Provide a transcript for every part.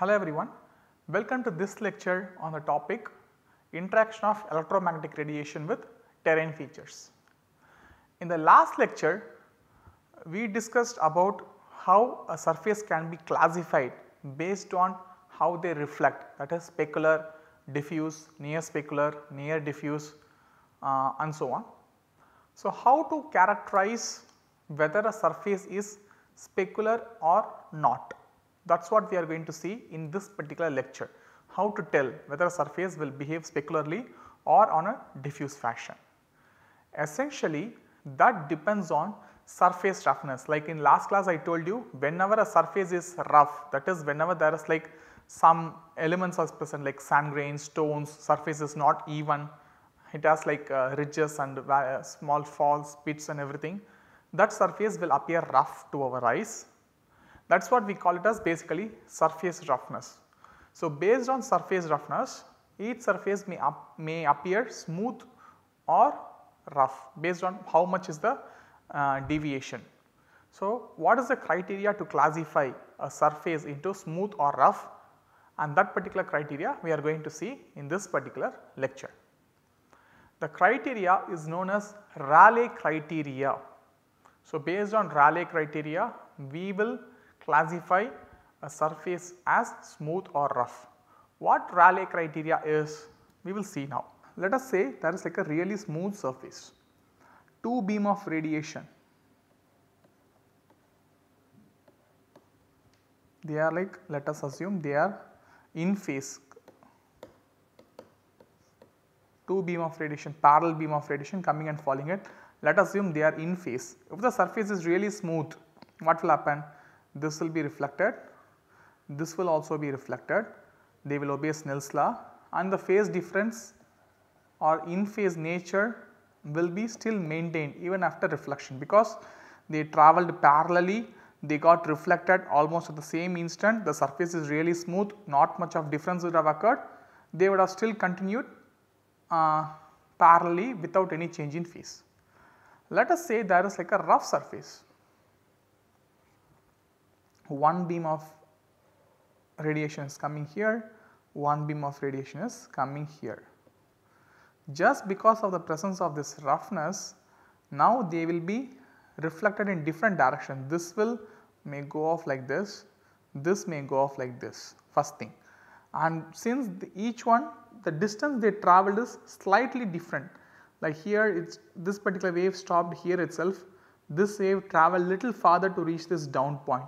Hello everyone, welcome to this lecture on the topic interaction of electromagnetic radiation with terrain features. In the last lecture, we discussed about how a surface can be classified based on how they reflect that is specular, diffuse, near specular, near diffuse uh, and so on. So, how to characterize whether a surface is specular or not. That is what we are going to see in this particular lecture, how to tell whether a surface will behave specularly or on a diffuse fashion. Essentially that depends on surface roughness like in last class I told you whenever a surface is rough that is whenever there is like some elements are present like sand grains, stones, surface is not even, it has like uh, ridges and uh, small falls, pits and everything that surface will appear rough to our eyes that is what we call it as basically surface roughness. So, based on surface roughness each surface may, up, may appear smooth or rough based on how much is the uh, deviation. So, what is the criteria to classify a surface into smooth or rough and that particular criteria we are going to see in this particular lecture. The criteria is known as Rayleigh criteria. So, based on Rayleigh criteria we will classify a surface as smooth or rough. What Rayleigh criteria is we will see now. Let us say there is like a really smooth surface, 2 beam of radiation they are like let us assume they are in phase 2 beam of radiation parallel beam of radiation coming and falling it. let us assume they are in phase. If the surface is really smooth what will happen this will be reflected, this will also be reflected, they will obey Snell's law and the phase difference or in phase nature will be still maintained even after reflection because they travelled parallelly they got reflected almost at the same instant the surface is really smooth not much of difference would have occurred they would have still continued uh, parallelly without any change in phase. Let us say there is like a rough surface one beam of radiation is coming here, one beam of radiation is coming here. Just because of the presence of this roughness, now they will be reflected in different direction. This will may go off like this, this may go off like this first thing. And since each one the distance they travelled is slightly different like here it's this particular wave stopped here itself this wave travelled little farther to reach this down point.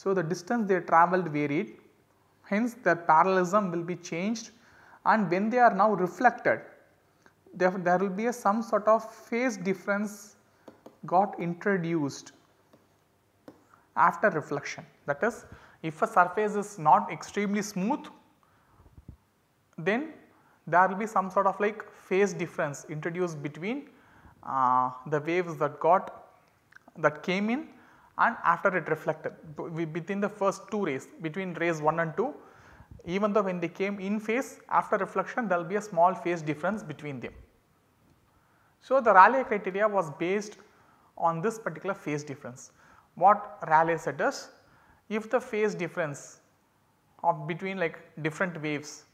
So, the distance they travelled varied hence their parallelism will be changed and when they are now reflected there, there will be a some sort of phase difference got introduced after reflection that is if a surface is not extremely smooth then there will be some sort of like phase difference introduced between uh, the waves that got that came in and after it reflected within the first two rays between rays 1 and 2 even though when they came in phase after reflection there will be a small phase difference between them. So, the Rayleigh criteria was based on this particular phase difference. What Rayleigh said is if the phase difference of between like different waves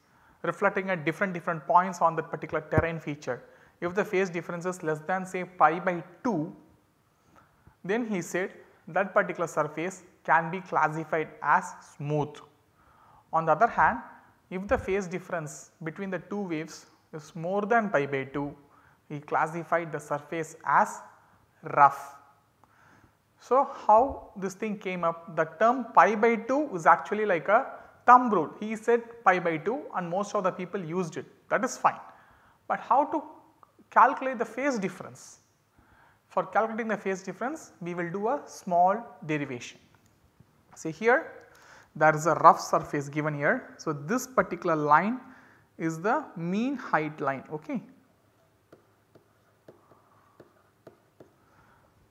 reflecting at different different points on that particular terrain feature. If the phase difference is less than say pi by 2, then he said that particular surface can be classified as smooth. On the other hand, if the phase difference between the two waves is more than pi by 2, we classify the surface as rough. So, how this thing came up? The term pi by 2 is actually like a thumb rule. He said pi by 2 and most of the people used it that is fine. But how to calculate the phase difference? for calculating the phase difference we will do a small derivation. See here there is a rough surface given here. So, this particular line is the mean height line ok.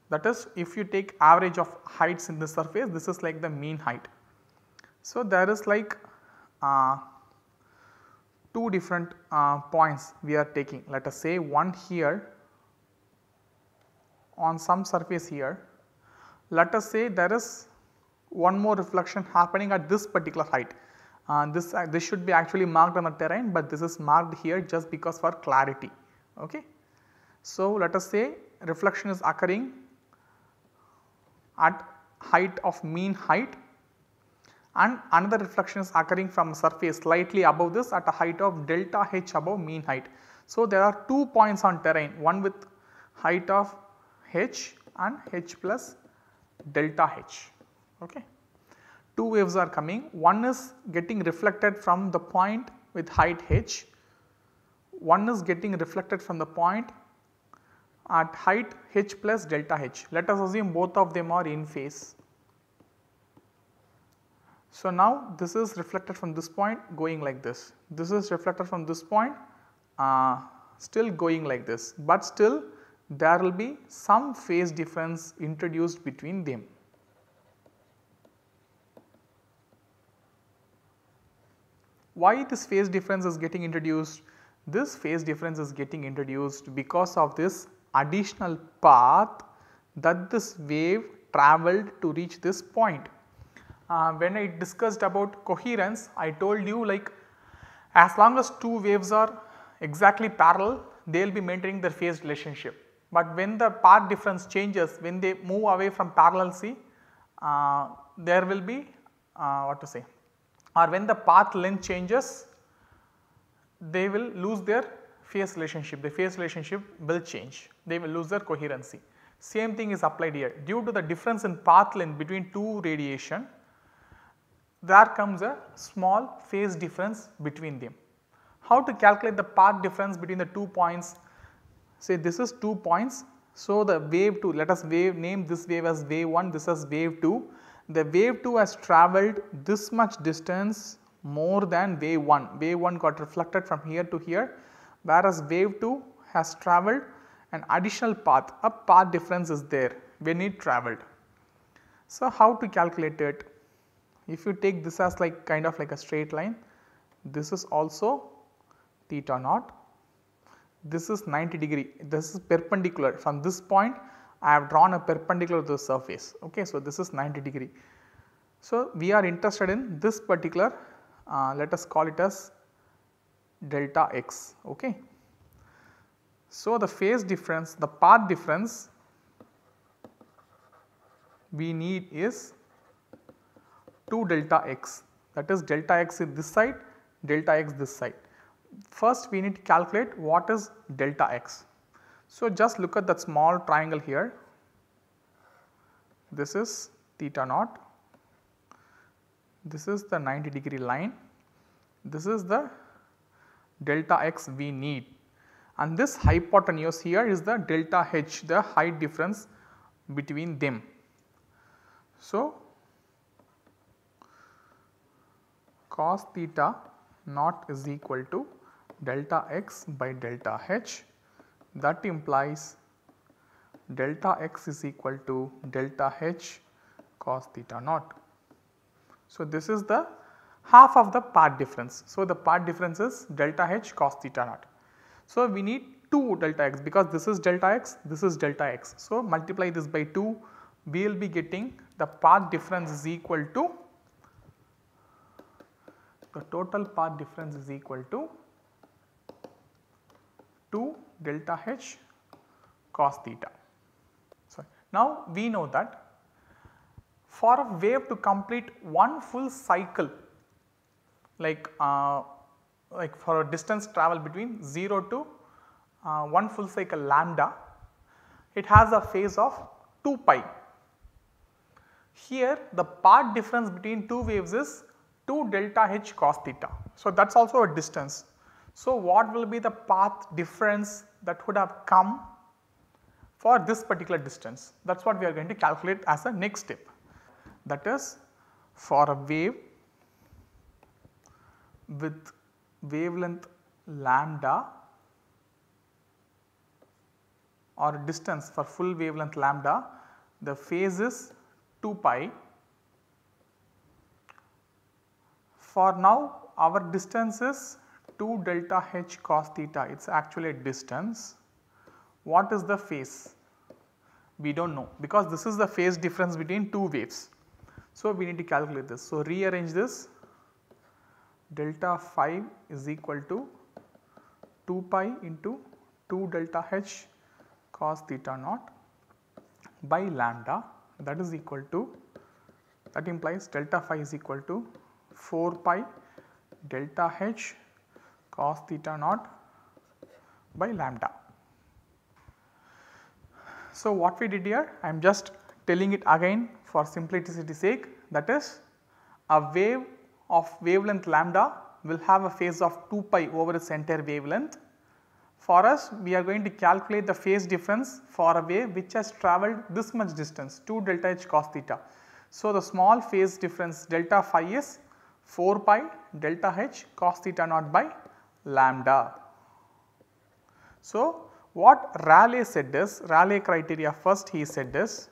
That is if you take average of heights in the surface this is like the mean height. So, there is like uh, two different uh, points we are taking let us say one here on some surface here, let us say there is one more reflection happening at this particular height. Uh, this, uh, this should be actually marked on the terrain, but this is marked here just because for clarity. Okay. So, let us say reflection is occurring at height of mean height and another reflection is occurring from surface slightly above this at a height of delta h above mean height. So, there are two points on terrain one with height of H and H plus delta H. Okay. Two waves are coming, one is getting reflected from the point with height H, one is getting reflected from the point at height H plus delta H. Let us assume both of them are in phase. So, now this is reflected from this point going like this, this is reflected from this point uh, still going like this, but still there will be some phase difference introduced between them. Why this phase difference is getting introduced? This phase difference is getting introduced because of this additional path that this wave travelled to reach this point. Uh, when I discussed about coherence, I told you like as long as two waves are exactly parallel, they will be maintaining their phase relationship. But when the path difference changes, when they move away from parallel C, uh, there will be uh, what to say or when the path length changes, they will lose their phase relationship, the phase relationship will change, they will lose their coherency. Same thing is applied here due to the difference in path length between two radiation, there comes a small phase difference between them. How to calculate the path difference between the two points say this is 2 points. So, the wave 2 let us wave name this wave as wave 1 this as wave 2. The wave 2 has travelled this much distance more than wave 1. Wave 1 got reflected from here to here whereas wave 2 has travelled an additional path a path difference is there when it travelled. So, how to calculate it? If you take this as like kind of like a straight line this is also theta naught this is 90 degree this is perpendicular from this point I have drawn a perpendicular to the surface okay. So, this is 90 degree. So, we are interested in this particular uh, let us call it as delta x okay. So, the phase difference the path difference we need is 2 delta x that is delta x is this side delta x this side first we need to calculate what is delta x. So, just look at that small triangle here. This is theta naught, this is the 90 degree line, this is the delta x we need and this hypotenuse here is the delta h the height difference between them. So, cos theta naught is equal to delta x by delta h that implies delta x is equal to delta h cos theta naught. So, this is the half of the path difference. So, the path difference is delta h cos theta naught. So, we need 2 delta x because this is delta x, this is delta x. So, multiply this by 2, we will be getting the path difference is equal to the total path difference is equal to 2 delta H cos theta. So, now we know that for a wave to complete one full cycle like uh, like for a distance travel between 0 to uh, one full cycle lambda it has a phase of 2 pi. Here the part difference between two waves is 2 delta h cos theta. So, that is also a distance so, what will be the path difference that would have come for this particular distance that is what we are going to calculate as a next step. That is for a wave with wavelength lambda or distance for full wavelength lambda the phase is 2 pi. For now our distance is 2 delta h cos theta it is actually a distance. What is the phase? We do not know because this is the phase difference between two waves. So, we need to calculate this. So, rearrange this delta phi is equal to 2 pi into 2 delta h cos theta naught by lambda that is equal to that implies delta phi is equal to 4 pi delta h cos theta naught by lambda. So, what we did here I am just telling it again for simplicity's sake that is a wave of wavelength lambda will have a phase of 2 pi over its entire wavelength. For us we are going to calculate the phase difference for a wave which has travelled this much distance 2 delta h cos theta. So, the small phase difference delta phi is 4 pi delta h cos theta naught by lambda. So, what Rayleigh said is Rayleigh criteria first he said is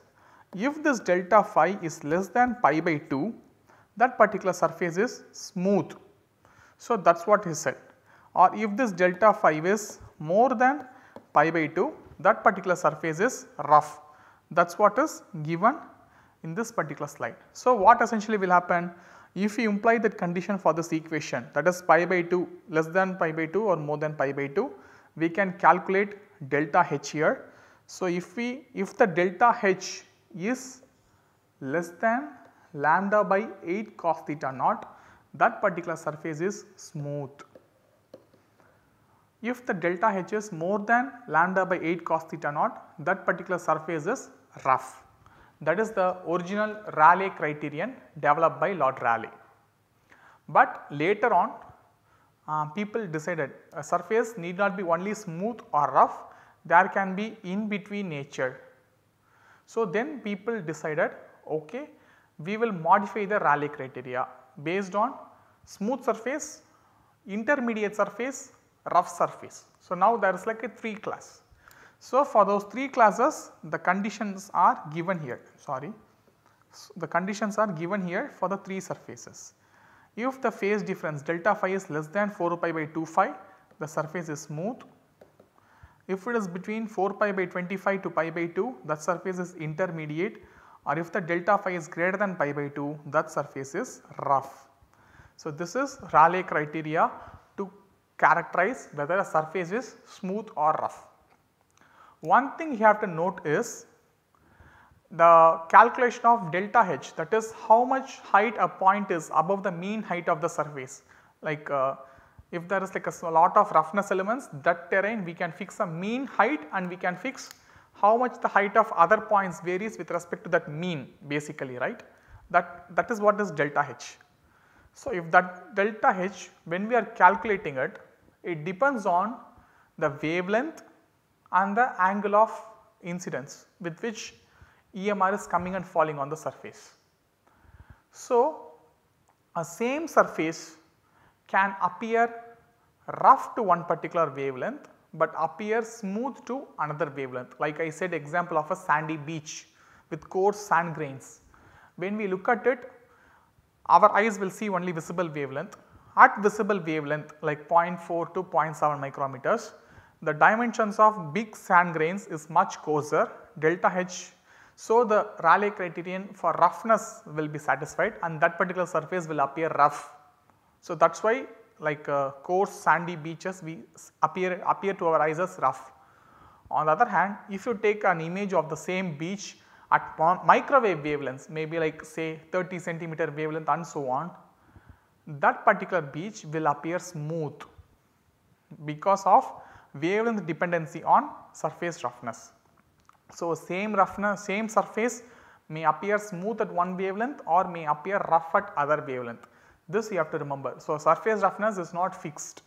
if this delta phi is less than pi by 2 that particular surface is smooth. So, that is what he said or if this delta phi is more than pi by 2 that particular surface is rough that is what is given in this particular slide. So, what essentially will happen if we imply that condition for this equation that is pi by 2 less than pi by 2 or more than pi by 2, we can calculate delta H here. So, if we if the delta H is less than lambda by 8 cos theta naught that particular surface is smooth. If the delta H is more than lambda by 8 cos theta naught that particular surface is rough. That is the original Raleigh criterion developed by Lord Raleigh. But later on uh, people decided a uh, surface need not be only smooth or rough, there can be in between nature. So, then people decided okay, we will modify the Raleigh criteria based on smooth surface, intermediate surface, rough surface. So, now there is like a 3 class. So, for those 3 classes the conditions are given here sorry so the conditions are given here for the 3 surfaces. If the phase difference delta phi is less than 4 pi by 2 phi the surface is smooth. If it is between 4 pi by 25 to pi by 2 that surface is intermediate or if the delta phi is greater than pi by 2 that surface is rough. So, this is Rayleigh criteria to characterize whether a surface is smooth or rough. One thing you have to note is the calculation of delta h that is how much height a point is above the mean height of the surface. Like uh, if there is like a lot of roughness elements that terrain we can fix a mean height and we can fix how much the height of other points varies with respect to that mean basically right that that is what is delta h. So, if that delta h when we are calculating it it depends on the wavelength and the angle of incidence with which EMR is coming and falling on the surface. So, a same surface can appear rough to one particular wavelength, but appear smooth to another wavelength like I said example of a sandy beach with coarse sand grains. When we look at it our eyes will see only visible wavelength at visible wavelength like 0.4 to 0.7 micrometers the dimensions of big sand grains is much coarser delta H. So, the Rayleigh criterion for roughness will be satisfied and that particular surface will appear rough. So, that is why like uh, coarse sandy beaches we appear, appear to our eyes as rough. On the other hand, if you take an image of the same beach at microwave wavelengths maybe like say 30 centimeter wavelength and so on, that particular beach will appear smooth because of wavelength dependency on surface roughness. So, same roughness same surface may appear smooth at one wavelength or may appear rough at other wavelength. This you have to remember. So, surface roughness is not fixed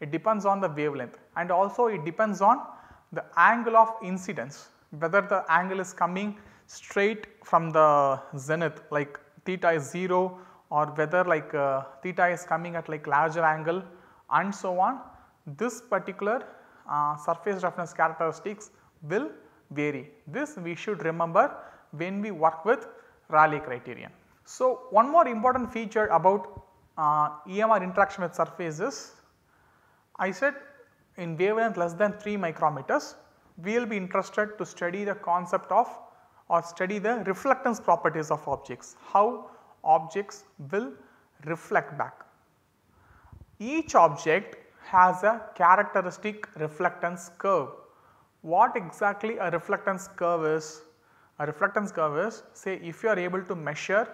it depends on the wavelength and also it depends on the angle of incidence whether the angle is coming straight from the zenith like theta is 0 or whether like uh, theta is coming at like larger angle and so on. This particular uh, surface roughness characteristics will vary. This we should remember when we work with Rayleigh criterion. So, one more important feature about uh, EMR interaction with surfaces, I said in wavelength less than 3 micrometers, we will be interested to study the concept of or study the reflectance properties of objects, how objects will reflect back. Each object has a characteristic reflectance curve. What exactly a reflectance curve is? A reflectance curve is say if you are able to measure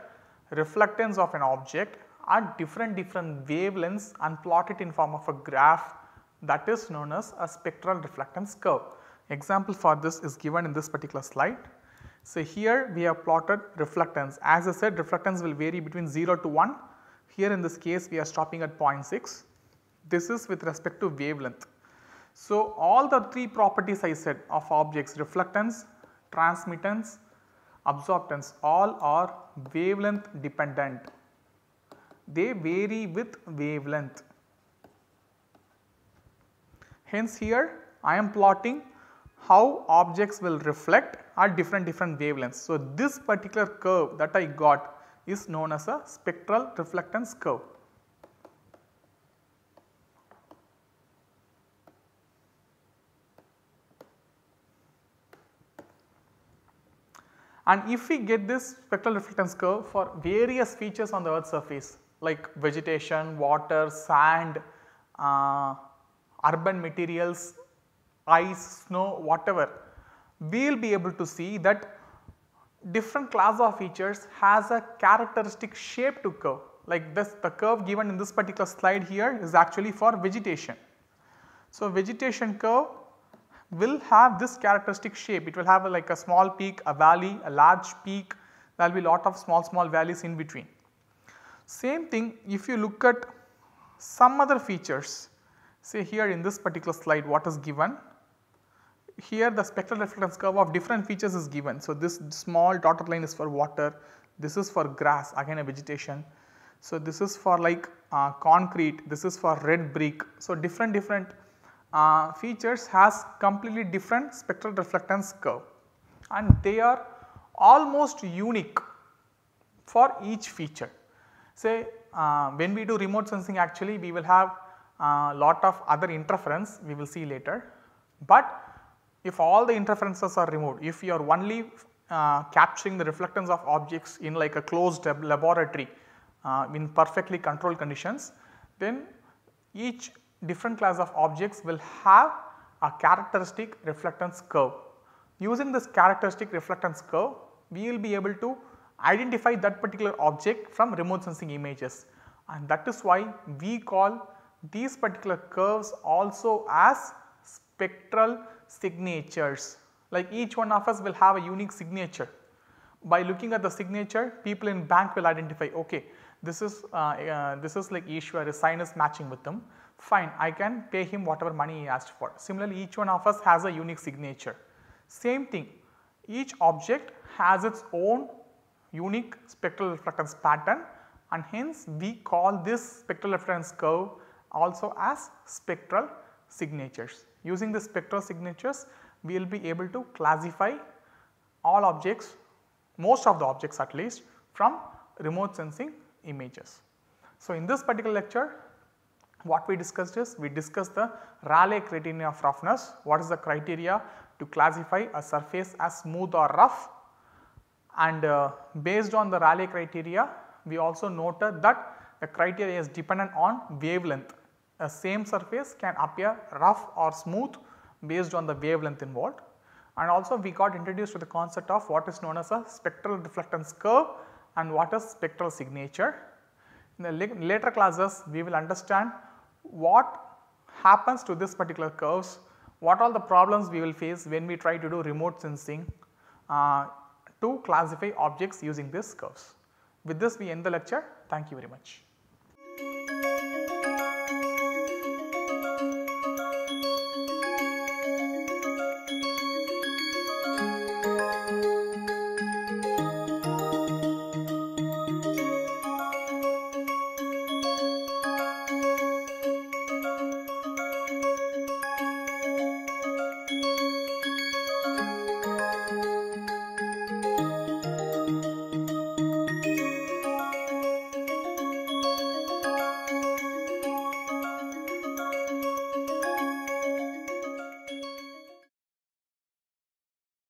reflectance of an object at different different wavelengths and plot it in form of a graph that is known as a spectral reflectance curve. Example for this is given in this particular slide. So, here we have plotted reflectance as I said reflectance will vary between 0 to 1 here in this case we are stopping at 0.6 this is with respect to wavelength. So, all the three properties I said of objects reflectance, transmittance, absorptance all are wavelength dependent. They vary with wavelength. Hence here I am plotting how objects will reflect at different different wavelengths. So, this particular curve that I got is known as a spectral reflectance curve. And if we get this spectral reflectance curve for various features on the earth's surface like vegetation, water, sand, uh, urban materials, ice, snow, whatever, we will be able to see that different class of features has a characteristic shape to curve like this the curve given in this particular slide here is actually for vegetation. So, vegetation curve will have this characteristic shape. It will have a, like a small peak, a valley, a large peak, there will be lot of small small valleys in between. Same thing if you look at some other features say here in this particular slide what is given here the spectral reflectance curve of different features is given. So, this small dotted line is for water, this is for grass again a vegetation. So, this is for like uh, concrete, this is for red brick. So, different different uh, features has completely different spectral reflectance curve and they are almost unique for each feature. Say uh, when we do remote sensing actually we will have uh, lot of other interference we will see later, but if all the interferences are removed if you are only uh, capturing the reflectance of objects in like a closed laboratory uh, in perfectly controlled conditions then each different class of objects will have a characteristic reflectance curve. Using this characteristic reflectance curve, we will be able to identify that particular object from remote sensing images and that is why we call these particular curves also as spectral signatures like each one of us will have a unique signature. By looking at the signature people in bank will identify okay this is uh, uh, this is like issue or sign is matching with him fine I can pay him whatever money he asked for. Similarly, each one of us has a unique signature. Same thing, each object has its own unique spectral reflectance pattern and hence we call this spectral reflectance curve also as spectral signatures. Using the spectral signatures, we will be able to classify all objects, most of the objects at least from remote sensing images. So, in this particular lecture what we discussed is we discussed the Rayleigh criteria of roughness, what is the criteria to classify a surface as smooth or rough and uh, based on the Rayleigh criteria we also noted that the criteria is dependent on wavelength. A same surface can appear rough or smooth based on the wavelength involved and also we got introduced to the concept of what is known as a spectral reflectance curve and what is spectral signature. In the later classes we will understand what happens to this particular curves, what all the problems we will face when we try to do remote sensing uh, to classify objects using these curves. With this we end the lecture. Thank you very much.